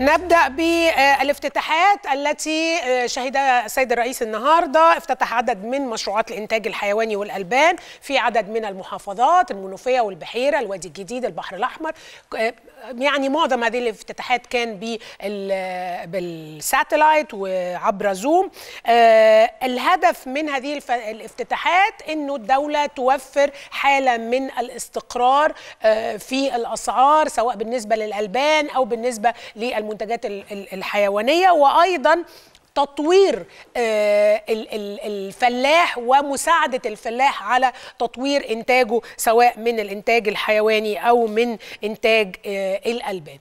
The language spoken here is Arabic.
نبدأ بالافتتاحات التي آه، شهد السيد الرئيس النهارده افتتح عدد من مشروعات الإنتاج الحيواني والألبان في عدد من المحافظات المنوفية والبحيرة الوادي الجديد البحر الأحمر آه، يعني معظم هذه الافتتاحات كان آه، بالساتلايت وعبر زوم الهدف من هذه الافتتاحات أنه الدولة توفر حالة من الاستقرار في الأسعار سواء بالنسبة للألبان أو بالنسبة لل المنتجات الحيوانيه وايضا تطوير آه، الفلاح ومساعدة الفلاح على تطوير إنتاجه سواء من الإنتاج الحيواني أو من إنتاج آه، الألبان